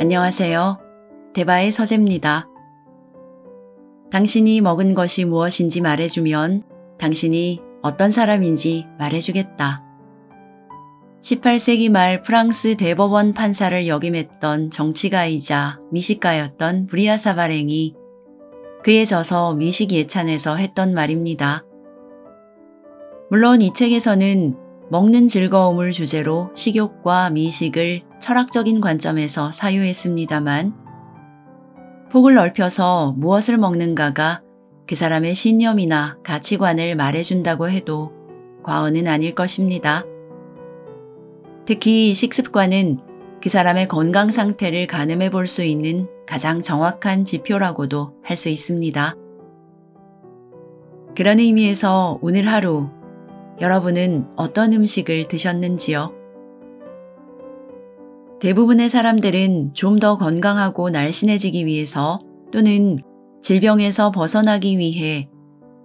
안녕하세요. 대바의 서재입니다. 당신이 먹은 것이 무엇인지 말해주면 당신이 어떤 사람인지 말해주겠다. 18세기 말 프랑스 대법원 판사를 역임했던 정치가이자 미식가였던 브리아사바랭이 그의 저서 미식 예찬에서 했던 말입니다. 물론 이 책에서는 먹는 즐거움을 주제로 식욕과 미식을 철학적인 관점에서 사유했습니다만 폭을 넓혀서 무엇을 먹는가가 그 사람의 신념이나 가치관을 말해준다고 해도 과언은 아닐 것입니다. 특히 식습관은 그 사람의 건강 상태를 가늠해 볼 수 있는 가장 정확한 지표라고도 할 수 있습니다. 그런 의미에서 오늘 하루 여러분은 어떤 음식을 드셨는지요? 대부분의 사람들은 좀 더 건강하고 날씬해지기 위해서 또는 질병에서 벗어나기 위해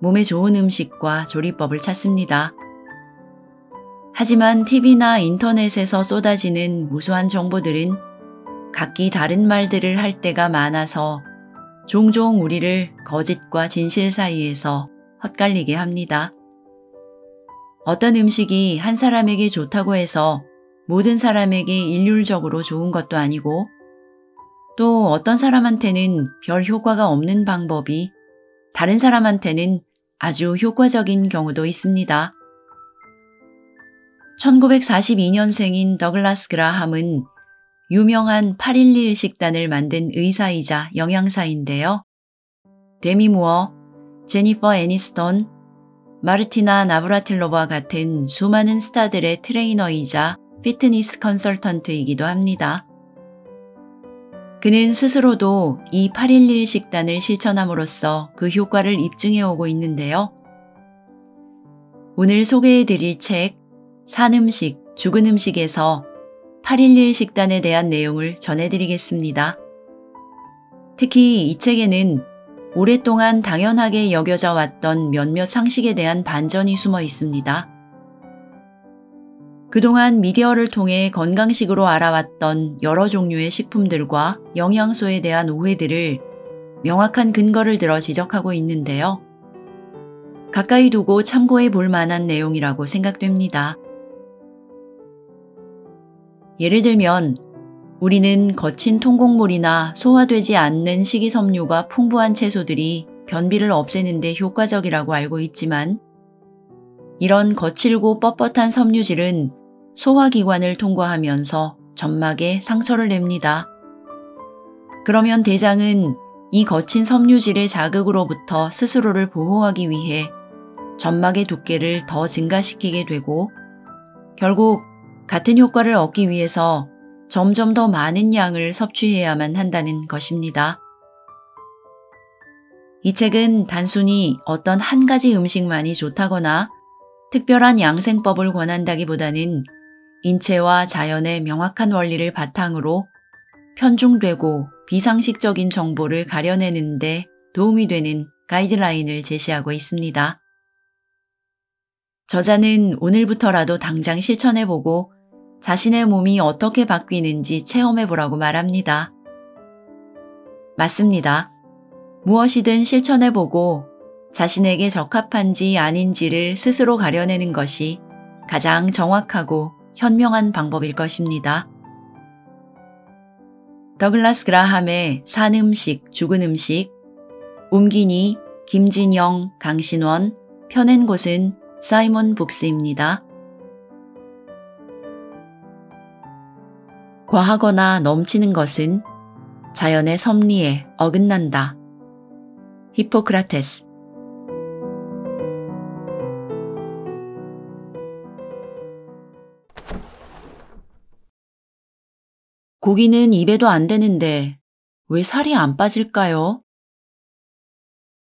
몸에 좋은 음식과 조리법을 찾습니다. 하지만 TV나 인터넷에서 쏟아지는 무수한 정보들은 각기 다른 말들을 할 때가 많아서 종종 우리를 거짓과 진실 사이에서 헛갈리게 합니다. 어떤 음식이 한 사람에게 좋다고 해서 모든 사람에게 일률적으로 좋은 것도 아니고 또 어떤 사람한테는 별 효과가 없는 방법이 다른 사람한테는 아주 효과적인 경우도 있습니다. 1942년생인 더글라스 그라함은 유명한 811 식단을 만든 의사이자 영양사인데요. 데미 무어, 제니퍼 애니스톤, 마르티나 나브라틸로와 같은 수많은 스타들의 트레이너이자 피트니스 컨설턴트이기도 합니다. 그는 스스로도 이 811 식단을 실천함으로써 그 효과를 입증해 오고 있는데요. 오늘 소개해 드릴 책, 산 음식, 죽은 음식에서 811 식단에 대한 내용을 전해드리겠습니다. 특히 이 책에는 오랫동안 당연하게 여겨져 왔던 몇몇 상식에 대한 반전이 숨어 있습니다. 그동안 미디어를 통해 건강식으로 알아왔던 여러 종류의 식품들과 영양소에 대한 오해들을 명확한 근거를 들어 지적하고 있는데요. 가까이 두고 참고해 볼 만한 내용이라고 생각됩니다. 예를 들면 우리는 거친 통곡물이나 소화되지 않는 식이섬유가 풍부한 채소들이 변비를 없애는데 효과적이라고 알고 있지만 이런 거칠고 뻣뻣한 섬유질은 소화기관을 통과하면서 점막에 상처를 냅니다. 그러면 대장은 이 거친 섬유질의 자극으로부터 스스로를 보호하기 위해 점막의 두께를 더 증가시키게 되고 결국 같은 효과를 얻기 위해서 점점 더 많은 양을 섭취해야만 한다는 것입니다. 이 책은 단순히 어떤 한 가지 음식만이 좋다거나 특별한 양생법을 권한다기보다는 인체와 자연의 명확한 원리를 바탕으로 편중되고 비상식적인 정보를 가려내는 데 도움이 되는 가이드라인을 제시하고 있습니다. 저자는 오늘부터라도 당장 실천해보고 자신의 몸이 어떻게 바뀌는지 체험해보라고 말합니다. 맞습니다. 무엇이든 실천해보고 자신에게 적합한지 아닌지를 스스로 가려내는 것이 가장 정확하고 현명한 방법일 것입니다. 더글라스 그라함의 산 음식, 죽은 음식, 옮기니, 김진영, 강신원, 펴낸 곳은 사이먼 북스입니다 과하거나 넘치는 것은 자연의 섭리에 어긋난다. 히포크라테스 고기는 입에도 안 되는데 왜 살이 안 빠질까요?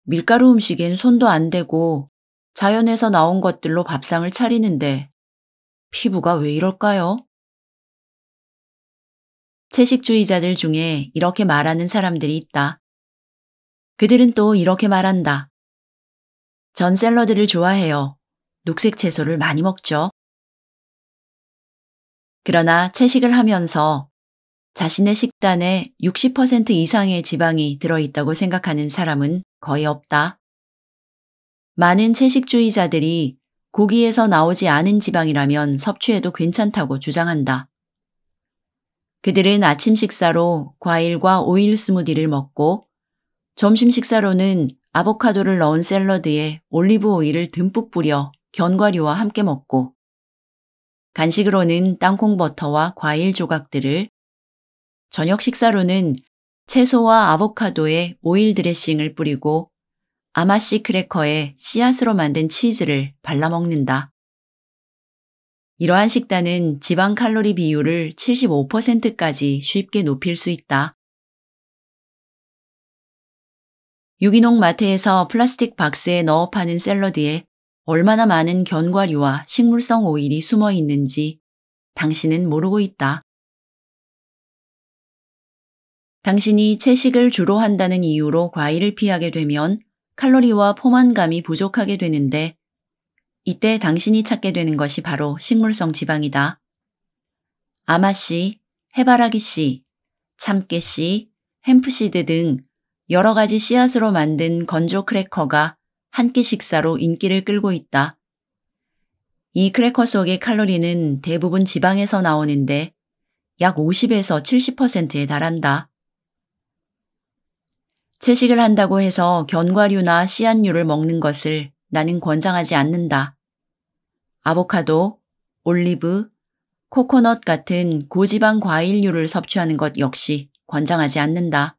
밀가루 음식엔 손도 안 대고 자연에서 나온 것들로 밥상을 차리는데 피부가 왜 이럴까요? 채식주의자들 중에 이렇게 말하는 사람들이 있다. 그들은 또 이렇게 말한다. 전 샐러드를 좋아해요. 녹색 채소를 많이 먹죠. 그러나 채식을 하면서 자신의 식단에 60% 이상의 지방이 들어있다고 생각하는 사람은 거의 없다. 많은 채식주의자들이 고기에서 나오지 않은 지방이라면 섭취해도 괜찮다고 주장한다. 그들은 아침 식사로 과일과 오일 스무디를 먹고 점심 식사로는 아보카도를 넣은 샐러드에 올리브 오일을 듬뿍 뿌려 견과류와 함께 먹고 간식으로는 땅콩버터와 과일 조각들을 저녁 식사로는 채소와 아보카도에 오일 드레싱을 뿌리고 아마씨 크래커에 씨앗으로 만든 치즈를 발라 먹는다. 이러한 식단은 지방 칼로리 비율을 75%까지 쉽게 높일 수 있다. 유기농 마트에서 플라스틱 박스에 넣어 파는 샐러드에 얼마나 많은 견과류와 식물성 오일이 숨어 있는지 당신은 모르고 있다. 당신이 채식을 주로 한다는 이유로 과일을 피하게 되면 칼로리와 포만감이 부족하게 되는데 이때 당신이 찾게 되는 것이 바로 식물성 지방이다. 아마씨, 해바라기씨, 참깨씨, 햄프시드 등 여러 가지 씨앗으로 만든 건조 크래커가 한 끼 식사로 인기를 끌고 있다. 이 크래커 속의 칼로리는 대부분 지방에서 나오는데 약 50에서 70%에 달한다. 채식을 한다고 해서 견과류나 씨앗류를 먹는 것을 나는 권장하지 않는다. 아보카도, 올리브, 코코넛 같은 고지방 과일류를 섭취하는 것 역시 권장하지 않는다.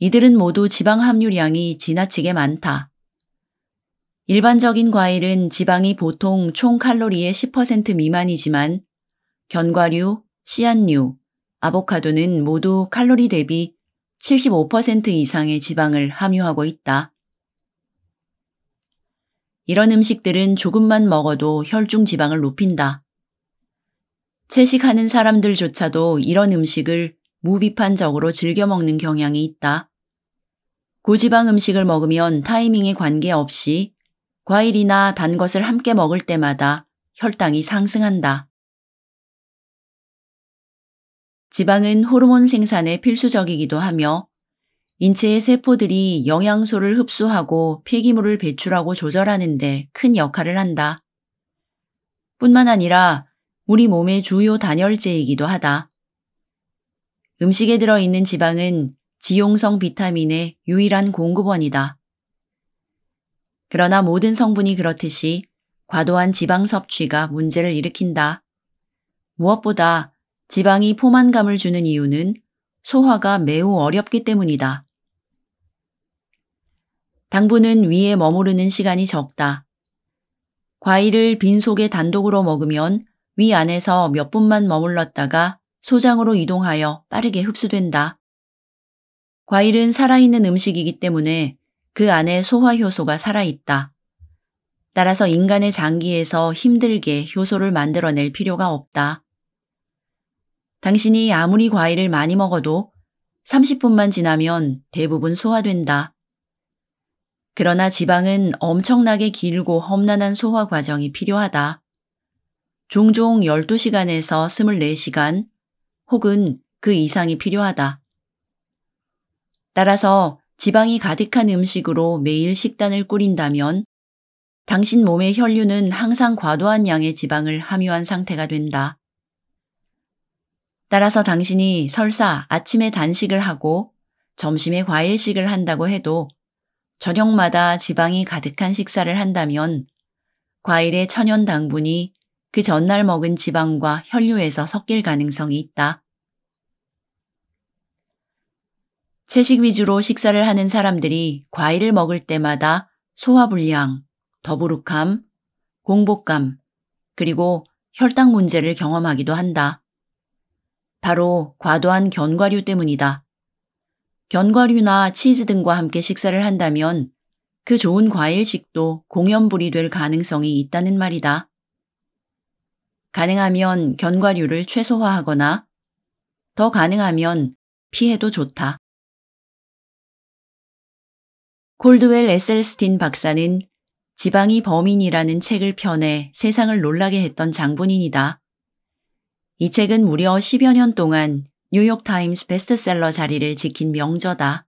이들은 모두 지방 함유량이 지나치게 많다. 일반적인 과일은 지방이 보통 총 칼로리의 10% 미만이지만 견과류, 씨앗류, 아보카도는 모두 칼로리 대비 75% 이상의 지방을 함유하고 있다. 이런 음식들은 조금만 먹어도 혈중 지방을 높인다. 채식하는 사람들조차도 이런 음식을 무비판적으로 즐겨 먹는 경향이 있다. 고지방 음식을 먹으면 타이밍에 관계없이 과일이나 단 것을 함께 먹을 때마다 혈당이 상승한다. 지방은 호르몬 생산에 필수적이기도 하며 인체의 세포들이 영양소를 흡수하고 폐기물을 배출하고 조절하는데 큰 역할을 한다. 뿐만 아니라 우리 몸의 주요 단열재이기도 하다. 음식에 들어있는 지방은 지용성 비타민의 유일한 공급원이다. 그러나 모든 성분이 그렇듯이 과도한 지방 섭취가 문제를 일으킨다. 무엇보다 지방이 포만감을 주는 이유는 소화가 매우 어렵기 때문이다. 당분은 위에 머무르는 시간이 적다. 과일을 빈속에 단독으로 먹으면 위 안에서 몇 분만 머물렀다가 소장으로 이동하여 빠르게 흡수된다. 과일은 살아있는 음식이기 때문에 그 안에 소화효소가 살아있다. 따라서 인간의 장기에서 힘들게 효소를 만들어낼 필요가 없다. 당신이 아무리 과일을 많이 먹어도 30분만 지나면 대부분 소화된다. 그러나 지방은 엄청나게 길고 험난한 소화 과정이 필요하다. 종종 12시간에서 24시간 혹은 그 이상이 필요하다. 따라서 지방이 가득한 음식으로 매일 식단을 꾸린다면 당신 몸의 혈류는 항상 과도한 양의 지방을 함유한 상태가 된다. 따라서 당신이 설사 아침에 단식을 하고 점심에 과일식을 한다고 해도 저녁마다 지방이 가득한 식사를 한다면 과일의 천연 당분이 그 전날 먹은 지방과 혈류에서 섞일 가능성이 있다. 채식 위주로 식사를 하는 사람들이 과일을 먹을 때마다 소화불량, 더부룩함, 공복감, 그리고 혈당 문제를 경험하기도 한다. 바로 과도한 견과류 때문이다. 견과류나 치즈 등과 함께 식사를 한다면 그 좋은 과일식도 공연불이 될 가능성이 있다는 말이다. 가능하면 견과류를 최소화하거나 더 가능하면 피해도 좋다. 콜드웰 에셀스틴 박사는 지방이 범인이라는 책을 펴내 세상을 놀라게 했던 장본인이다. 이 책은 무려 10여 년 동안 뉴욕타임스 베스트셀러 자리를 지킨 명저다.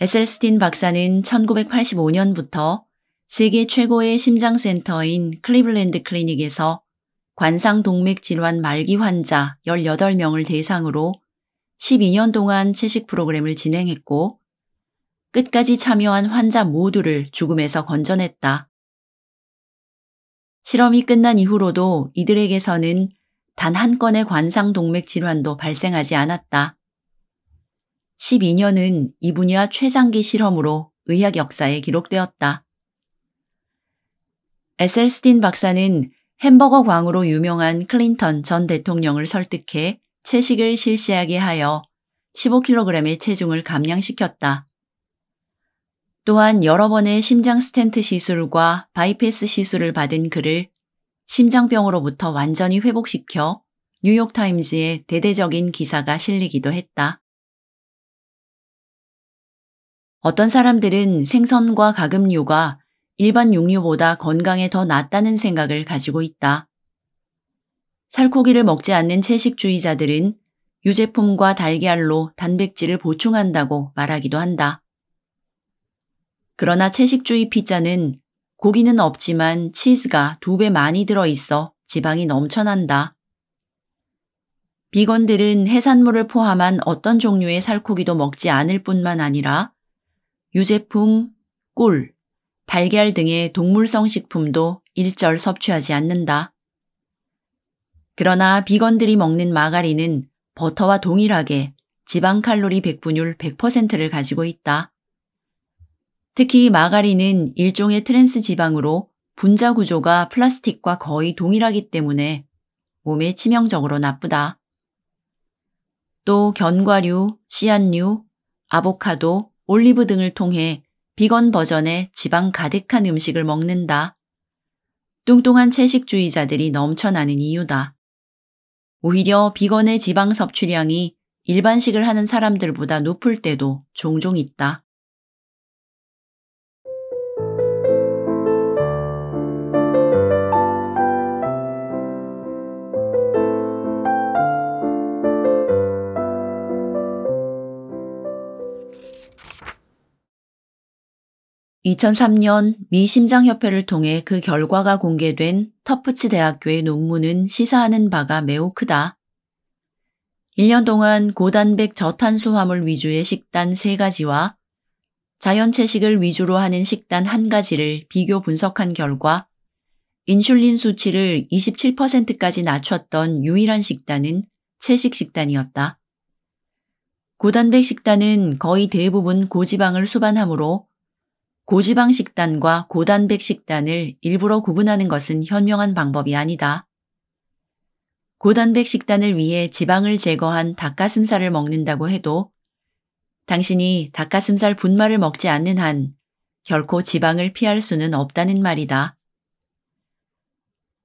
에셀스틴 박사는 1985년부터 세계 최고의 심장센터인 클리블랜드 클리닉에서 관상동맥 질환 말기 환자 18명을 대상으로 12년 동안 채식 프로그램을 진행했고 끝까지 참여한 환자 모두를 죽음에서 건져냈다. 실험이 끝난 이후로도 이들에게서는 단 한 건의 관상 동맥 질환도 발생하지 않았다. 12년은 이 분야 최장기 실험으로 의학 역사에 기록되었다. 에셀스틴 박사는 햄버거 광으로 유명한 클린턴 전 대통령을 설득해 채식을 실시하게 하여 15kg의 체중을 감량시켰다. 또한 여러 번의 심장 스탠트 시술과 바이패스 시술을 받은 그를 심장병으로부터 완전히 회복시켜 뉴욕타임즈의 대대적인 기사가 실리기도 했다. 어떤 사람들은 생선과 가금류가 일반 육류보다 건강에 더 낫다는 생각을 가지고 있다. 살코기를 먹지 않는 채식주의자들은 유제품과 달걀로 단백질을 보충한다고 말하기도 한다. 그러나 채식주의 피자는 고기는 없지만 치즈가 두 배 많이 들어있어 지방이 넘쳐난다. 비건들은 해산물을 포함한 어떤 종류의 살코기도 먹지 않을 뿐만 아니라 유제품, 꿀, 달걀 등의 동물성 식품도 일절 섭취하지 않는다. 그러나 비건들이 먹는 마가린은 버터와 동일하게 지방 칼로리 백분율 100%를 가지고 있다. 특히 마가린은 일종의 트랜스 지방으로 분자 구조가 플라스틱과 거의 동일하기 때문에 몸에 치명적으로 나쁘다. 또 견과류, 씨앗류, 아보카도, 올리브 등을 통해 비건 버전의 지방 가득한 음식을 먹는다. 뚱뚱한 채식주의자들이 넘쳐나는 이유다. 오히려 비건의 지방 섭취량이 일반식을 하는 사람들보다 높을 때도 종종 있다. 2003년 미 심장협회를 통해 그 결과가 공개된 터프츠 대학교의 논문은 시사하는 바가 매우 크다. 1년 동안 고단백 저탄수 화물 위주의 식단 3가지와 자연 채식을 위주로 하는 식단 1가지를 비교 분석한 결과 인슐린 수치를 27%까지 낮췄던 유일한 식단은 채식 식단이었다. 고단백 식단은 거의 대부분 고지방을 수반하므로 고지방 식단과 고단백 식단을 일부러 구분하는 것은 현명한 방법이 아니다. 고단백 식단을 위해 지방을 제거한 닭가슴살을 먹는다고 해도 당신이 닭가슴살 분말을 먹지 않는 한 결코 지방을 피할 수는 없다는 말이다.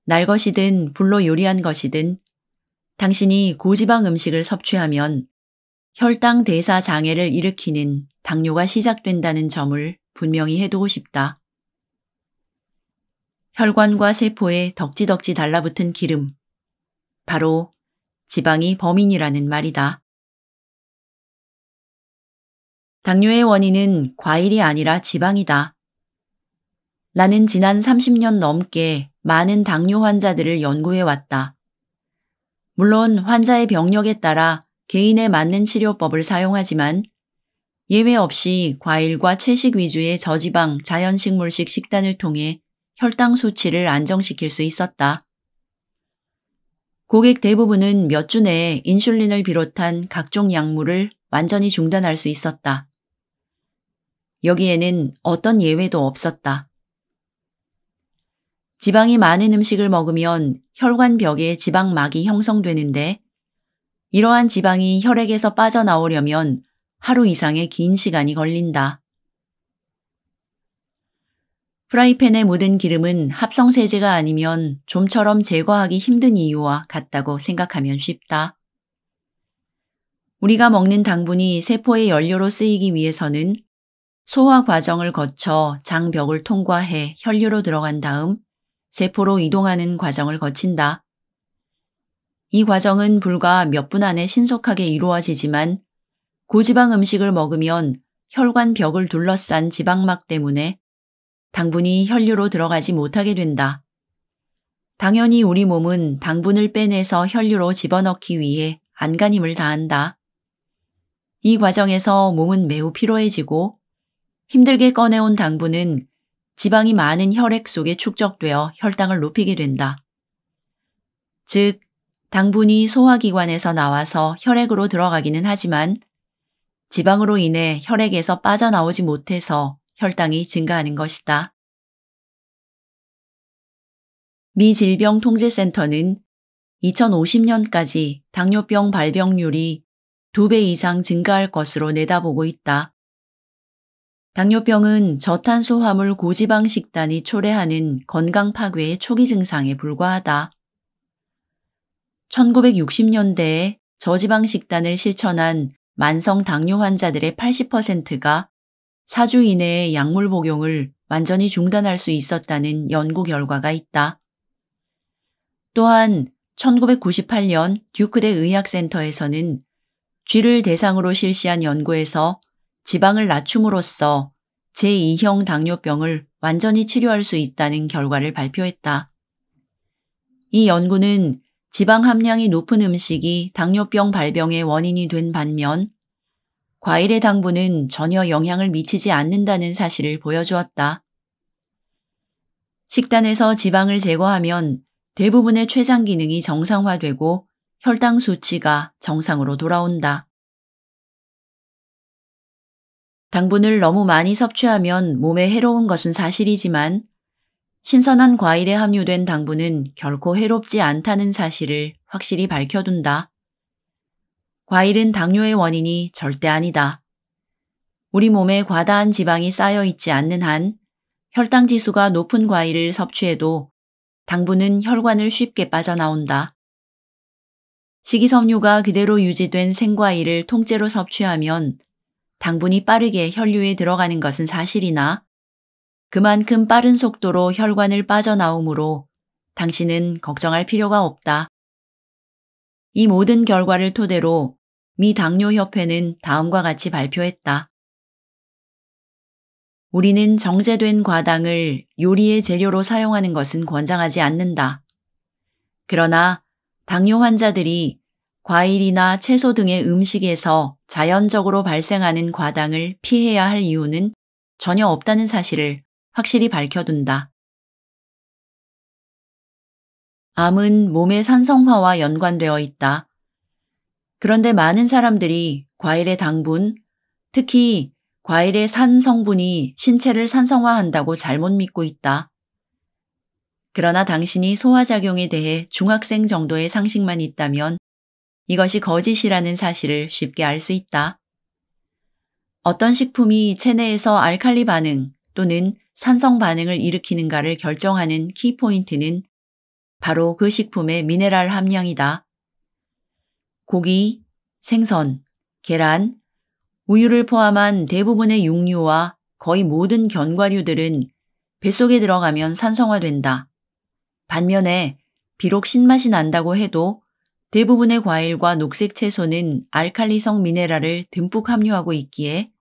날 것이든 불로 요리한 것이든 당신이 고지방 음식을 섭취하면 혈당 대사 장애를 일으키는 당뇨가 시작된다는 점을 분명히 해두고 싶다. 혈관과 세포에 덕지덕지 달라붙은 기름. 바로 지방이 범인이라는 말이다. 당뇨의 원인은 과일이 아니라 지방이다. 나는 지난 30년 넘게 많은 당뇨 환자들을 연구해 왔다. 물론 환자의 병력에 따라 개인에 맞는 치료법을 사용하지만 예외 없이 과일과 채식 위주의 저지방 자연식물식 식단을 통해 혈당 수치를 안정시킬 수 있었다. 고객 대부분은 몇 주 내에 인슐린을 비롯한 각종 약물을 완전히 중단할 수 있었다. 여기에는 어떤 예외도 없었다. 지방이 많은 음식을 먹으면 혈관벽에 지방막이 형성되는데 이러한 지방이 혈액에서 빠져나오려면 하루 이상의 긴 시간이 걸린다. 프라이팬의 모든 기름은 합성세제가 아니면 좀처럼 제거하기 힘든 이유와 같다고 생각하면 쉽다. 우리가 먹는 당분이 세포의 연료로 쓰이기 위해서는 소화 과정을 거쳐 장벽을 통과해 혈류로 들어간 다음 세포로 이동하는 과정을 거친다. 이 과정은 불과 몇 분 안에 신속하게 이루어지지만 고지방 음식을 먹으면 혈관 벽을 둘러싼 지방막 때문에 당분이 혈류로 들어가지 못하게 된다. 당연히 우리 몸은 당분을 빼내서 혈류로 집어넣기 위해 안간힘을 다한다. 이 과정에서 몸은 매우 피로해지고 힘들게 꺼내온 당분은 지방이 많은 혈액 속에 축적되어 혈당을 높이게 된다. 즉, 당분이 소화기관에서 나와서 혈액으로 들어가기는 하지만 지방으로 인해 혈액에서 빠져나오지 못해서 혈당이 증가하는 것이다. 미 질병통제센터는 2050년까지 당뇨병 발병률이 2배 이상 증가할 것으로 내다보고 있다. 당뇨병은 저탄소 화물 고지방 식단이 초래하는 건강 파괴의 초기 증상에 불과하다. 1960년대에 저지방 식단을 실천한 만성 당뇨 환자들의 80%가 4주 이내에 약물 복용을 완전히 중단할 수 있었다는 연구 결과가 있다. 또한 1998년 듀크대 의학센터에서는 쥐를 대상으로 실시한 연구에서 지방을 낮춤으로써 제2형 당뇨병을 완전히 치료할 수 있다는 결과를 발표했다. 이 연구는 지방 함량이 높은 음식이 당뇨병 발병의 원인이 된 반면 과일의 당분은 전혀 영향을 미치지 않는다는 사실을 보여주었다. 식단에서 지방을 제거하면 대부분의 췌장 기능이 정상화되고 혈당 수치가 정상으로 돌아온다. 당분을 너무 많이 섭취하면 몸에 해로운 것은 사실이지만 신선한 과일에 함유된 당분은 결코 해롭지 않다는 사실을 확실히 밝혀둔다. 과일은 당뇨의 원인이 절대 아니다. 우리 몸에 과다한 지방이 쌓여 있지 않는 한 혈당 지수가 높은 과일을 섭취해도 당분은 혈관을 쉽게 빠져나온다. 식이섬유가 그대로 유지된 생과일을 통째로 섭취하면 당분이 빠르게 혈류에 들어가는 것은 사실이나 그만큼 빠른 속도로 혈관을 빠져나오므로 당신은 걱정할 필요가 없다. 이 모든 결과를 토대로 미 당뇨협회는 다음과 같이 발표했다. 우리는 정제된 과당을 요리의 재료로 사용하는 것은 권장하지 않는다. 그러나 당뇨 환자들이 과일이나 채소 등의 음식에서 자연적으로 발생하는 과당을 피해야 할 이유는 전혀 없다는 사실을 확실히 밝혀둔다. 암은 몸의 산성화와 연관되어 있다. 그런데 많은 사람들이 과일의 당분, 특히 과일의 산 성분이 신체를 산성화한다고 잘못 믿고 있다. 그러나 당신이 소화작용에 대해 중학생 정도의 상식만 있다면 이것이 거짓이라는 사실을 쉽게 알 수 있다. 어떤 식품이 체내에서 알칼리 반응 또는 산성 반응을 일으키는가를 결정하는 키포인트는 바로 그 식품의 미네랄 함량이다. 고기, 생선, 계란, 우유를 포함한 대부분의 육류와 거의 모든 견과류들은 뱃속에 들어가면 산성화된다. 반면에 비록 신맛이 난다고 해도 대부분의 과일과 녹색 채소는 알칼리성 미네랄을 듬뿍 함유하고 있기에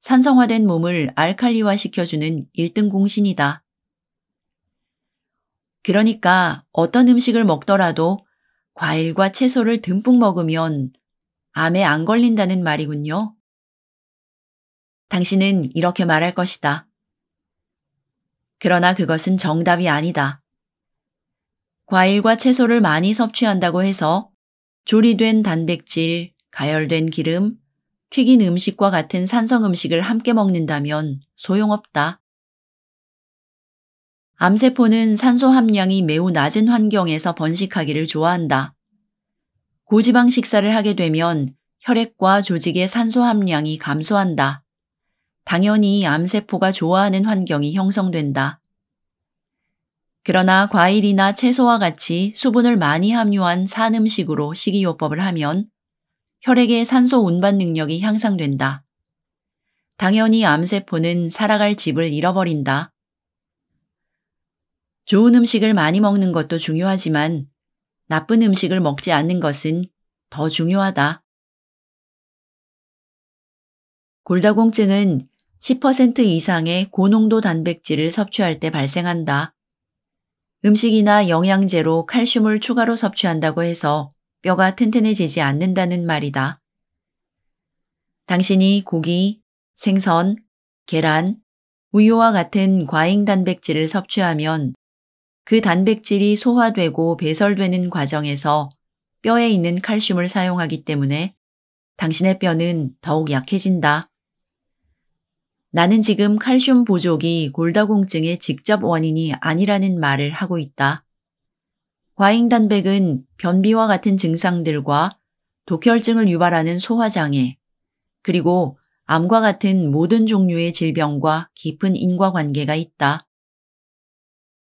산성화된 몸을 알칼리화 시켜주는 1등 공신이다. 그러니까 어떤 음식을 먹더라도 과일과 채소를 듬뿍 먹으면 암에 안 걸린다는 말이군요. 당신은 이렇게 말할 것이다. 그러나 그것은 정답이 아니다. 과일과 채소를 많이 섭취한다고 해서 조리된 단백질, 가열된 기름, 튀긴 음식과 같은 산성 음식을 함께 먹는다면 소용없다. 암세포는 산소 함량이 매우 낮은 환경에서 번식하기를 좋아한다. 고지방 식사를 하게 되면 혈액과 조직의 산소 함량이 감소한다. 당연히 암세포가 좋아하는 환경이 형성된다. 그러나 과일이나 채소와 같이 수분을 많이 함유한 산 음식으로 식이요법을 하면 혈액의 산소 운반 능력이 향상된다. 당연히 암세포는 살아갈 집을 잃어버린다. 좋은 음식을 많이 먹는 것도 중요하지만 나쁜 음식을 먹지 않는 것은 더 중요하다. 골다공증은 10% 이상의 고농도 단백질을 섭취할 때 발생한다. 음식이나 영양제로 칼슘을 추가로 섭취한다고 해서 뼈가 튼튼해지지 않는다는 말이다. 당신이 고기, 생선, 계란, 우유와 같은 과잉 단백질을 섭취하면 그 단백질이 소화되고 배설되는 과정에서 뼈에 있는 칼슘을 사용하기 때문에 당신의 뼈는 더욱 약해진다. 나는 지금 칼슘 부족이 골다공증의 직접 원인이 아니라는 말을 하고 있다. 과잉단백은 변비와 같은 증상들과 독혈증을 유발하는 소화장애, 그리고 암과 같은 모든 종류의 질병과 깊은 인과관계가 있다.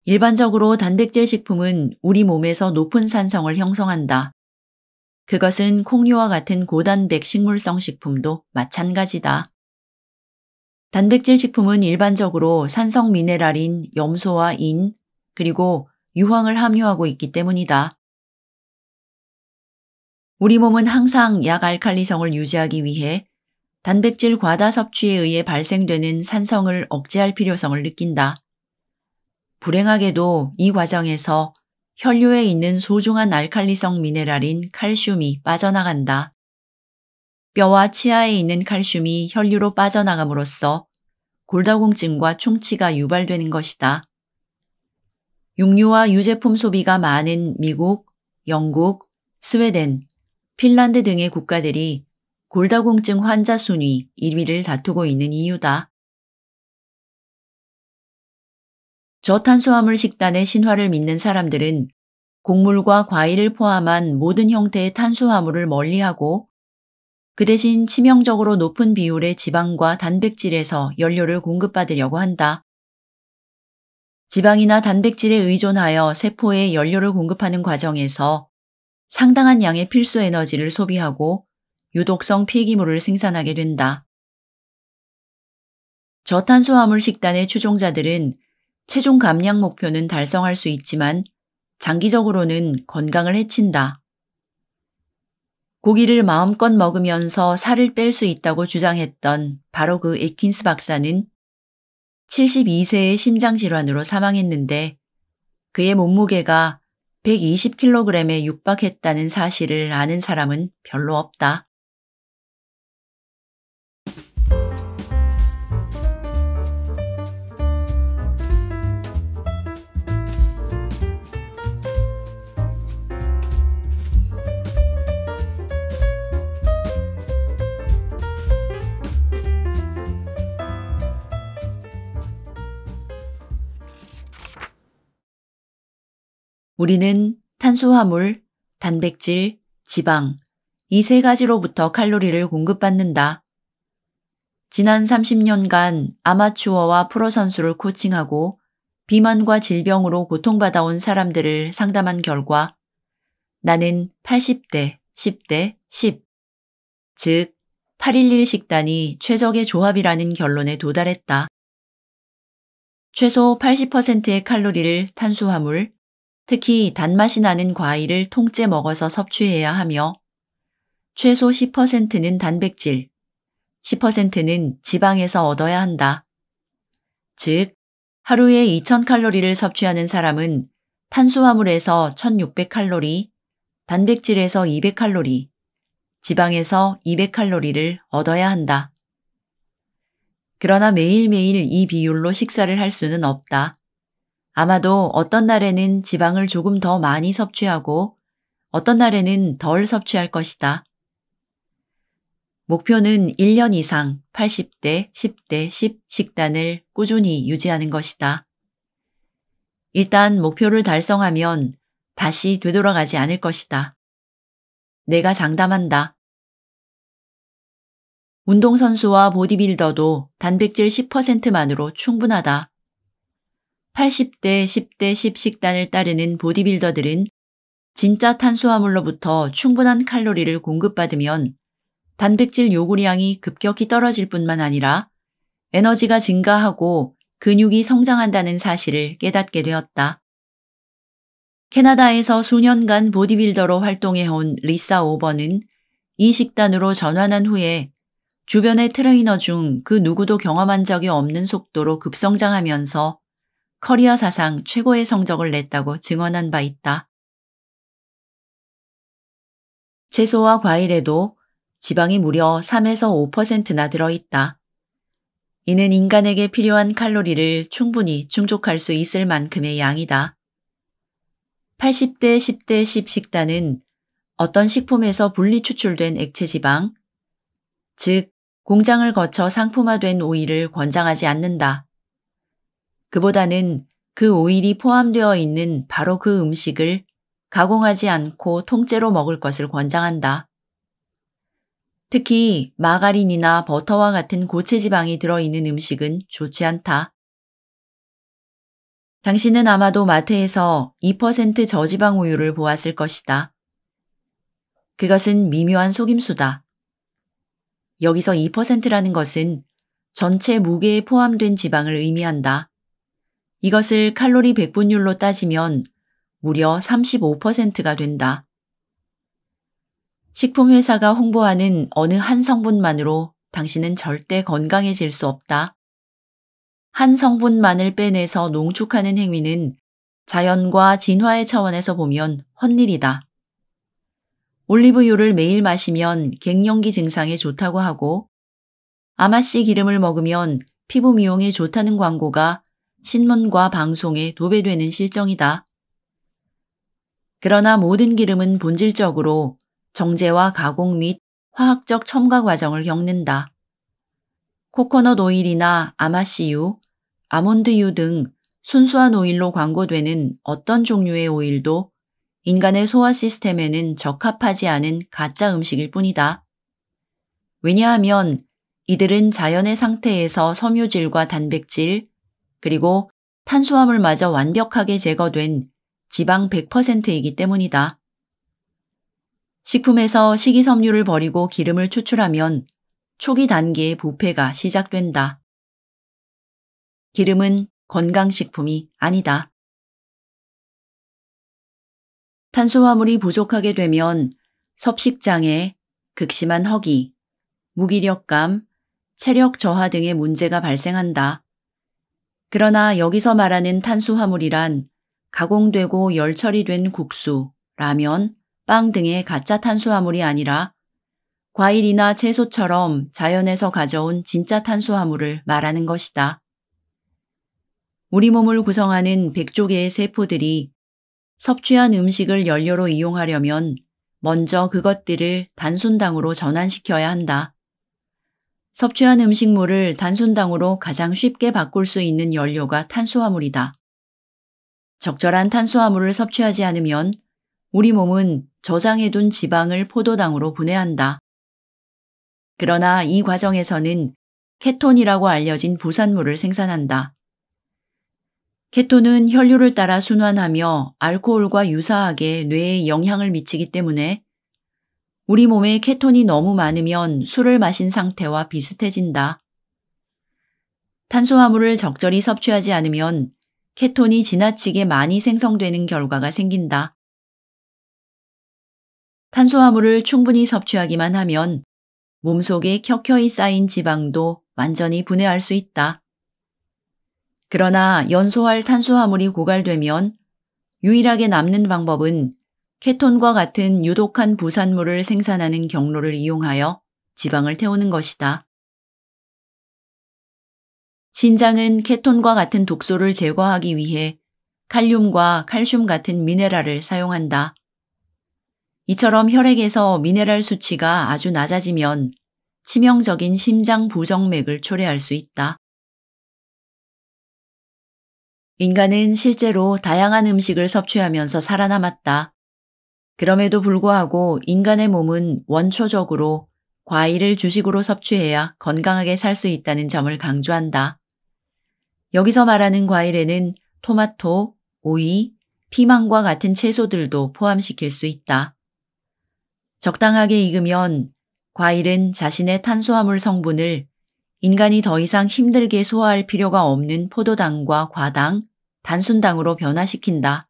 일반적으로 단백질 식품은 우리 몸에서 높은 산성을 형성한다. 그것은 콩류와 같은 고단백 식물성 식품도 마찬가지다. 단백질 식품은 일반적으로 산성 미네랄인 염소와 인, 그리고 유황을 함유하고 있기 때문이다. 우리 몸은 항상 약 알칼리성을 유지하기 위해 단백질 과다 섭취에 의해 발생되는 산성을 억제할 필요성을 느낀다. 불행하게도 이 과정에서 혈류에 있는 소중한 알칼리성 미네랄인 칼슘이 빠져나간다. 뼈와 치아에 있는 칼슘이 혈류로 빠져나감으로써 골다공증과 충치가 유발되는 것이다. 육류와 유제품 소비가 많은 미국, 영국, 스웨덴, 핀란드 등의 국가들이 골다공증 환자 순위 1위를 다투고 있는 이유다. 저탄수화물 식단의 신화를 믿는 사람들은 곡물과 과일을 포함한 모든 형태의 탄수화물을 멀리하고 그 대신 치명적으로 높은 비율의 지방과 단백질에서 연료를 공급받으려고 한다. 지방이나 단백질에 의존하여 세포에 연료를 공급하는 과정에서 상당한 양의 필수 에너지를 소비하고 유독성 폐기물을 생산하게 된다. 저탄수화물 식단의 추종자들은 체중 감량 목표는 달성할 수 있지만 장기적으로는 건강을 해친다. 고기를 마음껏 먹으면서 살을 뺄 수 있다고 주장했던 바로 그 에킨스 박사는 72세의 심장질환으로 사망했는데 그의 몸무게가 120kg에 육박했다는 사실을 아는 사람은 별로 없다. 우리는 탄수화물, 단백질, 지방, 이 세 가지로부터 칼로리를 공급받는다. 지난 30년간 아마추어와 프로 선수를 코칭하고 비만과 질병으로 고통받아온 사람들을 상담한 결과 나는 80대, 10대, 10. 즉, 811 식단이 최적의 조합이라는 결론에 도달했다. 최소 80%의 칼로리를 탄수화물, 특히 단맛이 나는 과일을 통째 먹어서 섭취해야 하며 최소 10%는 단백질, 10%는 지방에서 얻어야 한다. 즉, 하루에 2000칼로리를 섭취하는 사람은 탄수화물에서 1600칼로리, 단백질에서 200칼로리, 지방에서 200칼로리를 얻어야 한다. 그러나 매일매일 이 비율로 식사를 할 수는 없다. 아마도 어떤 날에는 지방을 조금 더 많이 섭취하고 어떤 날에는 덜 섭취할 것이다. 목표는 1년 이상 80대, 10대, 10 식단을 꾸준히 유지하는 것이다. 일단 목표를 달성하면 다시 되돌아가지 않을 것이다. 내가 장담한다. 운동선수와 보디빌더도 단백질 10%만으로 충분하다. 80대, 10대 10 식단을 따르는 보디빌더들은 진짜 탄수화물로부터 충분한 칼로리를 공급받으면 단백질 요구량이 급격히 떨어질 뿐만 아니라 에너지가 증가하고 근육이 성장한다는 사실을 깨닫게 되었다. 캐나다에서 수년간 보디빌더로 활동해온 리사 오버는 이 식단으로 전환한 후에 주변의 트레이너 중 그 누구도 경험한 적이 없는 속도로 급성장하면서 커리어 사상 최고의 성적을 냈다고 증언한 바 있다. 채소와 과일에도 지방이 무려 3에서 5%나 들어있다. 이는 인간에게 필요한 칼로리를 충분히 충족할 수 있을 만큼의 양이다. 80대 10대 10 식단은 어떤 식품에서 분리 추출된 액체 지방, 즉 공장을 거쳐 상품화된 오일을 권장하지 않는다. 그보다는 그 오일이 포함되어 있는 바로 그 음식을 가공하지 않고 통째로 먹을 것을 권장한다. 특히 마가린이나 버터와 같은 고체지방이 들어있는 음식은 좋지 않다. 당신은 아마도 마트에서 2% 저지방 우유를 보았을 것이다. 그것은 미묘한 속임수다. 여기서 2%라는 것은 전체 무게에 포함된 지방을 의미한다. 이것을 칼로리 백분율로 따지면 무려 35%가 된다. 식품회사가 홍보하는 어느 한 성분만으로 당신은 절대 건강해질 수 없다. 한 성분만을 빼내서 농축하는 행위는 자연과 진화의 차원에서 보면 헛일이다. 올리브유를 매일 마시면 갱년기 증상에 좋다고 하고 아마씨 기름을 먹으면 피부 미용에 좋다는 광고가 신문과 방송에 도배되는 실정이다. 그러나 모든 기름은 본질적으로 정제와 가공 및 화학적 첨가 과정을 겪는다. 코코넛 오일이나 아마씨유, 아몬드유 등 순수한 오일로 광고되는 어떤 종류의 오일도 인간의 소화 시스템에는 적합하지 않은 가짜 음식일 뿐이다. 왜냐하면 이들은 자연의 상태에서 섬유질과 단백질, 그리고 탄수화물마저 완벽하게 제거된 지방 100%이기 때문이다. 식품에서 식이섬유를 버리고 기름을 추출하면 초기 단계의 부패가 시작된다. 기름은 건강식품이 아니다. 탄수화물이 부족하게 되면 섭식장애, 극심한 허기, 무기력감, 체력 저하 등의 문제가 발생한다. 그러나 여기서 말하는 탄수화물이란 가공되고 열처리된 국수, 라면, 빵 등의 가짜 탄수화물이 아니라 과일이나 채소처럼 자연에서 가져온 진짜 탄수화물을 말하는 것이다. 우리 몸을 구성하는 100조 개의 세포들이 섭취한 음식을 연료로 이용하려면 먼저 그것들을 단순당으로 전환시켜야 한다. 섭취한 음식물을 단순당으로 가장 쉽게 바꿀 수 있는 연료가 탄수화물이다. 적절한 탄수화물을 섭취하지 않으면 우리 몸은 저장해둔 지방을 포도당으로 분해한다. 그러나 이 과정에서는 케톤이라고 알려진 부산물을 생산한다. 케톤은 혈류를 따라 순환하며 알코올과 유사하게 뇌에 영향을 미치기 때문에 우리 몸에 케톤이 너무 많으면 술을 마신 상태와 비슷해진다. 탄수화물을 적절히 섭취하지 않으면 케톤이 지나치게 많이 생성되는 결과가 생긴다. 탄수화물을 충분히 섭취하기만 하면 몸속에 켜켜이 쌓인 지방도 완전히 분해할 수 있다. 그러나 연소할 탄수화물이 고갈되면 유일하게 남는 방법은 케톤과 같은 유독한 부산물을 생산하는 경로를 이용하여 지방을 태우는 것이다. 신장은 케톤과 같은 독소를 제거하기 위해 칼륨과 칼슘 같은 미네랄을 사용한다. 이처럼 혈액에서 미네랄 수치가 아주 낮아지면 치명적인 심장 부정맥을 초래할 수 있다. 인간은 실제로 다양한 음식을 섭취하면서 살아남았다. 그럼에도 불구하고 인간의 몸은 원초적으로 과일을 주식으로 섭취해야 건강하게 살 수 있다는 점을 강조한다. 여기서 말하는 과일에는 토마토, 오이, 피망과 같은 채소들도 포함시킬 수 있다. 적당하게 익으면 과일은 자신의 탄수화물 성분을 인간이 더 이상 힘들게 소화할 필요가 없는 포도당과 과당, 단순당으로 변화시킨다.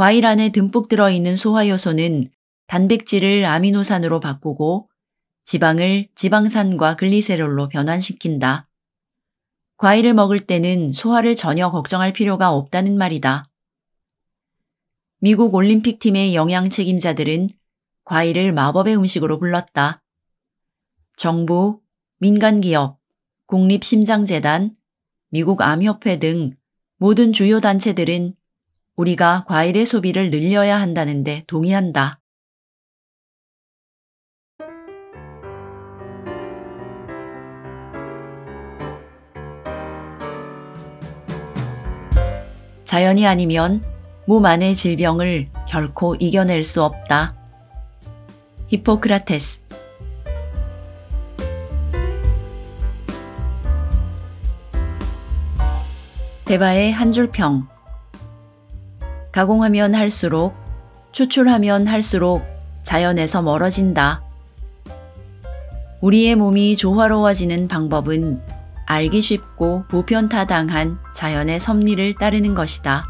과일 안에 듬뿍 들어있는 소화효소는 단백질을 아미노산으로 바꾸고 지방을 지방산과 글리세롤로 변환시킨다. 과일을 먹을 때는 소화를 전혀 걱정할 필요가 없다는 말이다. 미국 올림픽팀의 영양 책임자들은 과일을 마법의 음식으로 불렀다. 정부, 민간기업, 국립심장재단 미국 암협회 등 모든 주요 단체들은 우리가 과일의 소비를 늘려야 한다는데 동의한다. 자연이 아니면 몸 안의 질병을 결코 이겨낼 수 없다. 히포크라테스 대바의 한줄평 가공하면 할수록, 추출하면 할수록 자연에서 멀어진다. 우리의 몸이 조화로워지는 방법은 알기 쉽고 보편타당한 자연의 섭리를 따르는 것이다.